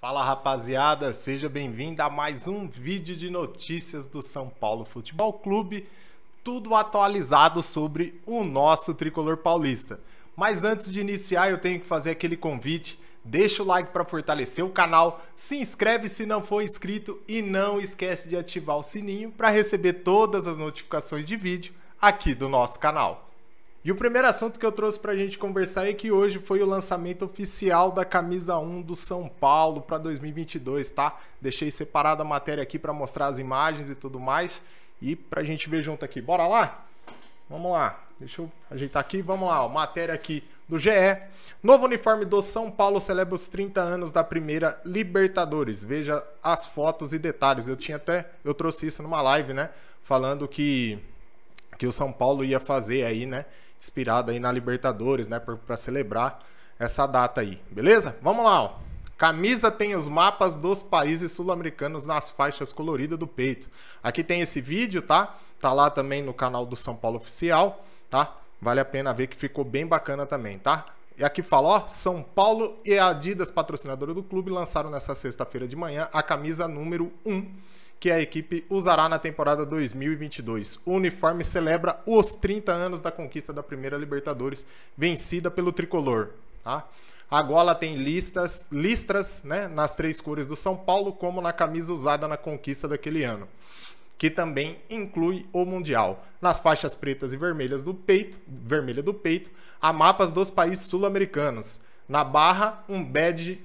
Fala rapaziada, seja bem-vindo a mais um vídeo de notícias do São Paulo Futebol Clube, tudo atualizado sobre o nosso tricolor paulista. Mas antes de iniciar, eu tenho que fazer aquele convite. Deixa o like para fortalecer o canal, se inscreve se não for inscrito e não esquece de ativar o sininho para receber todas as notificações de vídeo aqui do nosso canal. E o primeiro assunto que eu trouxe para a gente conversar é que hoje foi o lançamento oficial da camisa 1 do São Paulo para 2022, tá? Deixei separada a matéria aqui para mostrar as imagens e tudo mais e para a gente ver junto aqui. Bora lá? Vamos lá. Deixa eu ajeitar aqui. Vamos lá, ó. matéria aqui do GE. Novo uniforme do São Paulo celebra os 30 anos da primeira Libertadores. Veja as fotos e detalhes. Eu tinha até eu trouxe isso numa live, né? Falando que que o São Paulo ia fazer aí, né? inspirado aí na Libertadores, né, para celebrar essa data aí, beleza? Vamos lá, ó. Camisa tem os mapas dos países sul-americanos nas faixas coloridas do peito. Aqui tem esse vídeo, tá? Tá lá também no canal do São Paulo Oficial, tá? Vale a pena ver que ficou bem bacana também, tá? E aqui fala, ó, São Paulo e a Adidas, patrocinadora do clube, lançaram nessa sexta-feira de manhã a camisa número 1 que a equipe usará na temporada 2022. O uniforme celebra os 30 anos da conquista da primeira Libertadores, vencida pelo tricolor. Tá? A gola tem listas, listras né, nas três cores do São Paulo, como na camisa usada na conquista daquele ano, que também inclui o Mundial. Nas faixas pretas e vermelhas do peito, vermelha do peito, há mapas dos países sul-americanos. Na barra, um badge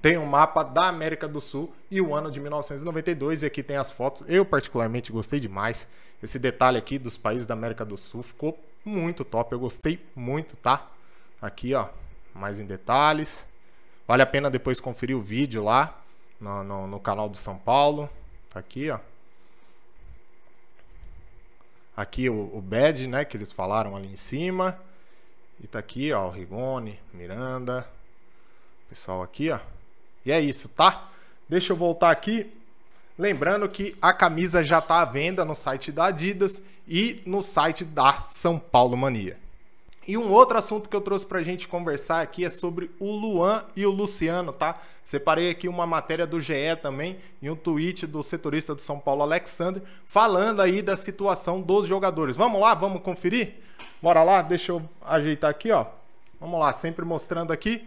tem um mapa da América do Sul e o ano de 1992, e aqui tem as fotos. Eu particularmente gostei demais. Esse detalhe aqui dos países da América do Sul ficou muito top, eu gostei muito, tá? Aqui, ó, mais em detalhes. Vale a pena depois conferir o vídeo lá no, no, no canal do São Paulo. Tá aqui, ó. Aqui o, o badge, né, que eles falaram ali em cima. E tá aqui, ó, o Rigoni, Miranda. Pessoal aqui, ó. E é isso, tá? Deixa eu voltar aqui. Lembrando que a camisa já está à venda no site da Adidas e no site da São Paulo Mania. E um outro assunto que eu trouxe para a gente conversar aqui é sobre o Luan e o Luciano, tá? Separei aqui uma matéria do GE também e um tweet do setorista do São Paulo, Alexandre, falando aí da situação dos jogadores. Vamos lá, vamos conferir? Bora lá, deixa eu ajeitar aqui, ó. Vamos lá, sempre mostrando aqui.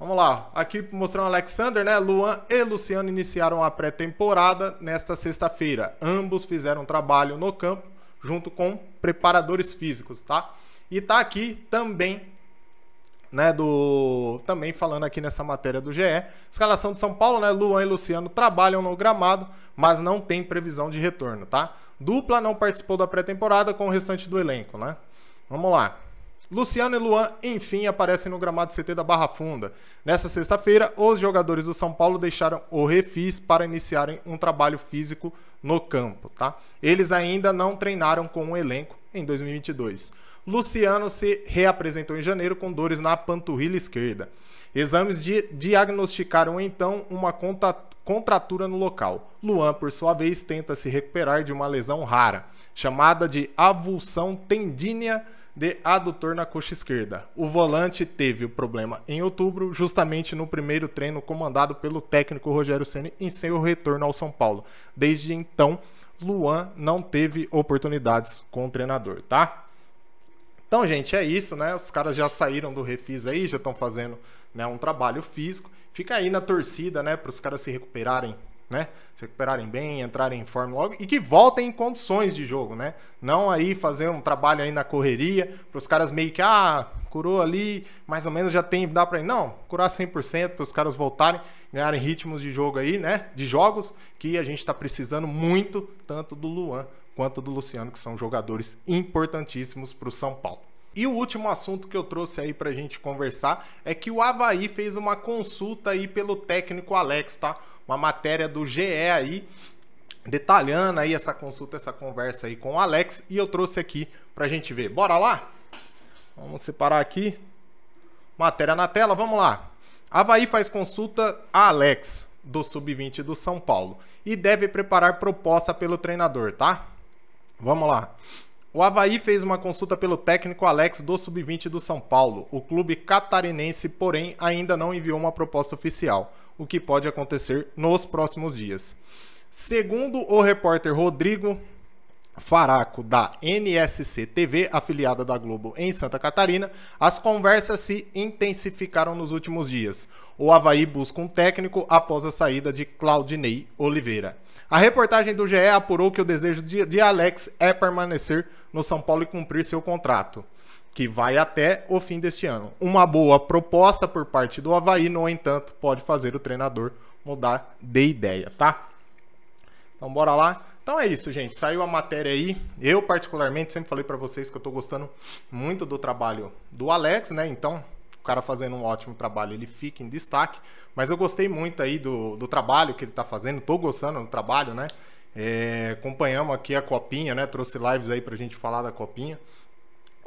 Vamos lá, aqui mostrando o Alexander, né? Luan e Luciano iniciaram a pré-temporada nesta sexta-feira. Ambos fizeram trabalho no campo junto com preparadores físicos, tá? E tá aqui também, né, do também falando aqui nessa matéria do GE, escalação de São Paulo, né? Luan e Luciano trabalham no gramado, mas não tem previsão de retorno, tá? Dupla não participou da pré-temporada com o restante do elenco, né? Vamos lá. Luciano e Luan, enfim, aparecem no gramado CT da Barra Funda. Nessa sexta-feira, os jogadores do São Paulo deixaram o refis para iniciarem um trabalho físico no campo, tá? Eles ainda não treinaram com o elenco em 2022. Luciano se reapresentou em janeiro com dores na panturrilha esquerda. Exames de diagnosticaram então uma contratura no local. Luan, por sua vez, tenta se recuperar de uma lesão rara, chamada de avulsão tendínea de adutor na coxa esquerda. O volante teve o problema em outubro, justamente no primeiro treino comandado pelo técnico Rogério Ceni em seu retorno ao São Paulo. Desde então, Luan não teve oportunidades com o treinador, tá? Então, gente, é isso, né? Os caras já saíram do refis aí, já estão fazendo né, um trabalho físico. Fica aí na torcida, né, para os caras se recuperarem né? Se recuperarem bem, entrarem em forma logo e que voltem em condições de jogo, né? Não aí fazer um trabalho aí na correria para os caras meio que, ah, curou ali, mais ou menos já tem, dá para ir. Não, curar 100% para os caras voltarem, ganharem ritmos de jogo aí, né? De jogos que a gente está precisando muito, tanto do Luan quanto do Luciano, que são jogadores importantíssimos para o São Paulo. E o último assunto que eu trouxe aí para a gente conversar é que o Havaí fez uma consulta aí pelo técnico Alex, tá? uma matéria do GE aí detalhando aí essa consulta, essa conversa aí com o Alex e eu trouxe aqui para a gente ver. Bora lá? Vamos separar aqui. Matéria na tela, vamos lá. Havaí faz consulta a Alex do sub-20 do São Paulo e deve preparar proposta pelo treinador, tá? Vamos lá. O Havaí fez uma consulta pelo técnico Alex do Sub-20 do São Paulo. O clube catarinense, porém, ainda não enviou uma proposta oficial o que pode acontecer nos próximos dias. Segundo o repórter Rodrigo Faraco, da NSC TV, afiliada da Globo em Santa Catarina, as conversas se intensificaram nos últimos dias. O Havaí busca um técnico após a saída de Claudinei Oliveira. A reportagem do GE apurou que o desejo de Alex é permanecer no São Paulo e cumprir seu contrato, que vai até o fim deste ano. Uma boa proposta por parte do Havaí, no entanto, pode fazer o treinador mudar de ideia, tá? Então bora lá. Então é isso, gente. Saiu a matéria aí. Eu particularmente sempre falei para vocês que eu tô gostando muito do trabalho do Alex, né? Então, o cara fazendo um ótimo trabalho, ele fica em destaque, mas eu gostei muito aí do, do trabalho que ele tá fazendo, tô gostando do trabalho, né? É, acompanhamos aqui a Copinha, né? Trouxe lives aí pra gente falar da Copinha.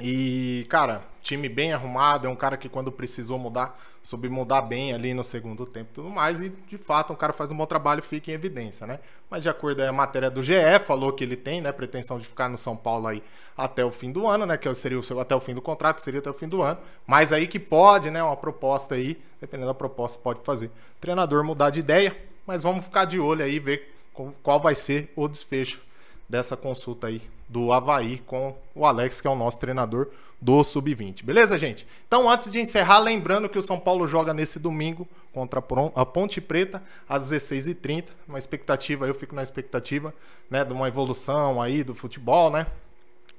E, cara, time bem arrumado, é um cara que quando precisou mudar, soube mudar bem ali no segundo tempo e tudo mais. E, de fato, um cara faz um bom trabalho e fica em evidência, né? Mas, de acordo com é, a matéria do GE, falou que ele tem, né, pretensão de ficar no São Paulo aí até o fim do ano, né? Que é seria o seu, até o fim do contrato, seria até o fim do ano. Mas aí que pode, né, uma proposta aí, dependendo da proposta, pode fazer. O treinador mudar de ideia, mas vamos ficar de olho aí, ver qual vai ser o desfecho dessa consulta aí do Havaí com o Alex, que é o nosso treinador do Sub-20. Beleza, gente? Então, antes de encerrar, lembrando que o São Paulo joga nesse domingo contra a Ponte Preta, às 16h30. Uma expectativa, eu fico na expectativa, né, de uma evolução aí do futebol, né?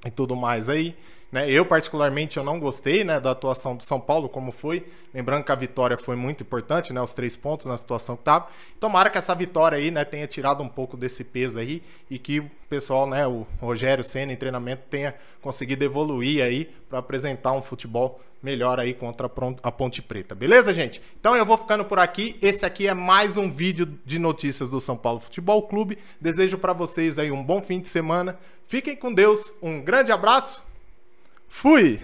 E tudo mais aí. Né? Eu, particularmente, eu não gostei né, da atuação do São Paulo, como foi. Lembrando que a vitória foi muito importante, né? Os três pontos na situação que estava. Tomara que essa vitória aí né, tenha tirado um pouco desse peso aí e que o pessoal, né, o Rogério Senna em treinamento, tenha conseguido evoluir aí para apresentar um futebol melhor aí contra a Ponte Preta. Beleza, gente? Então eu vou ficando por aqui. Esse aqui é mais um vídeo de notícias do São Paulo Futebol Clube. Desejo para vocês aí um bom fim de semana. Fiquem com Deus. Um grande abraço Fui!